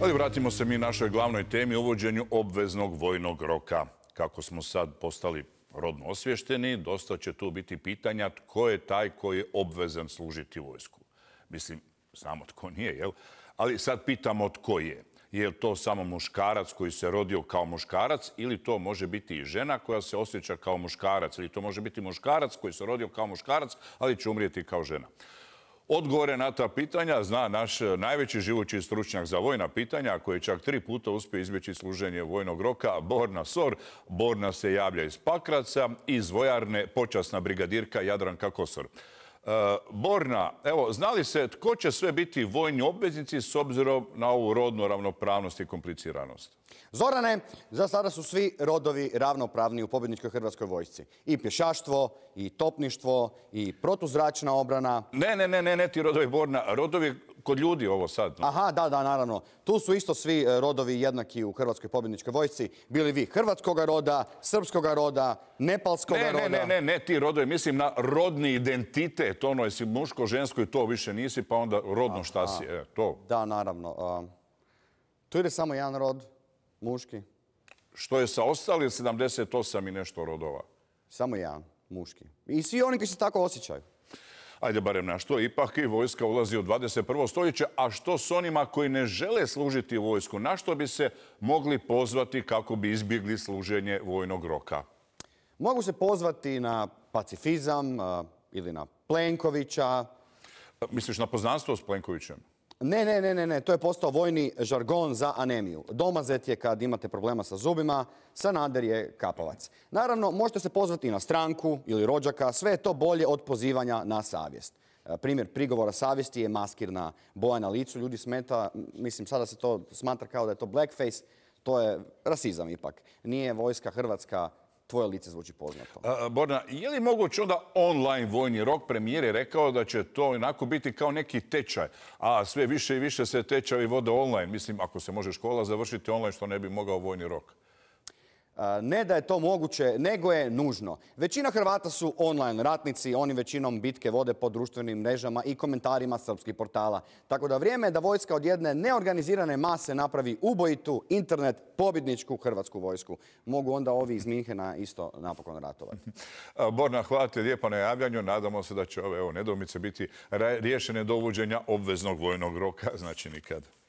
Ali vratimo se mi našoj glavnoj temi uvođenju obveznog vojnog roka. Kako smo sad postali rodno osvješteni, dosta će tu biti pitanja tko je taj koji je obvezan služiti vojsku. Mislim, znamo tko nije, jel? Ali sad pitamo tko je. Je li to samo muškarac koji se rodio kao muškarac ili to može biti i žena koja se osjeća kao muškarac ili to može biti muškarac koji se rodio kao muškarac ali će umrijeti kao žena. Odgovore na ta pitanja zna naš e, najveći živući stručnjak za vojna pitanja, koji čak tri puta uspio izbjeći služenje vojnog roka, Borna Sor. Borna se javlja iz Pakraca, iz vojarne, počasna brigadirka Jadranka Kosor. E, Borna, evo, znali se tko će sve biti vojni obveznici s obzirom na ovu rodnu ravnopravnost i kompliciranost? Zorane, za sada su svi rodovi ravnopravni u pobjedničkoj hrvatskoj vojsci. I pješaštvo, i topništvo, i protuzračna obrana. Ne, ne, ne, ne, ne ti rodovi Borna. Rodovi kod ljudi ovo sad. Aha, da, da, naravno. Tu su isto svi e, rodovi jednaki u Hrvatskoj pobjedničkoj vojsci. Bili vi hrvatskoga roda, srpskoga roda, nepalskoga roda. Ne, ne, ne, ne, ti rodovi. Mislim na rodni identitet. Ono, jesi muško, žensko i to više nisi, pa onda rodno šta si. E, to. Da, naravno. tu ide samo jedan rod, muški. Što je sa ostali 78 i nešto rodova? Samo jedan, muški. I svi oni koji se tako osjećaju ajde barem na što, ipak i vojska ulazi u 21. stoljeće, a što s onima koji ne žele služiti vojsku, na što bi se mogli pozvati kako bi izbjegli služenje vojnog roka? Mogu se pozvati na pacifizam ili na Plenkovića. Misliš na poznanstvo s Plenkovićem? Ne, ne, ne, ne, ne, to je postao vojni žargon za anemiju. Domazet je kad imate problema sa zubima, Sanader je kapavac. Naravno, možete se pozvati i na stranku ili rođaka, sve je to bolje od pozivanja na savjest. E, primjer prigovora savjesti je maskirna boja na licu, ljudi smeta, mislim sada se to smatra kao da je to blackface, to je rasizam ipak. Nije vojska Hrvatska tvoje lice zvuči poznato. Borna, je li moguće onda online vojni rok? Premijer je rekao da će to onako biti kao neki tečaj, a sve više i više se i vode online. Mislim, ako se može škola završiti online, što ne bi mogao vojni rok? Ne da je to moguće, nego je nužno. Većina Hrvata su online ratnici, oni većinom bitke vode po društvenim mrežama i komentarima srpskih portala. Tako da vrijeme je da vojska od jedne neorganizirane mase napravi ubojitu internet pobjedničku hrvatsku vojsku. Mogu onda ovi iz Minhena isto napokon ratovati. Borna, hvala ti lijepo na javljanju. Nadamo se da će ove nedoumice nedomice biti riješene do uvođenja obveznog vojnog roka, znači nikad.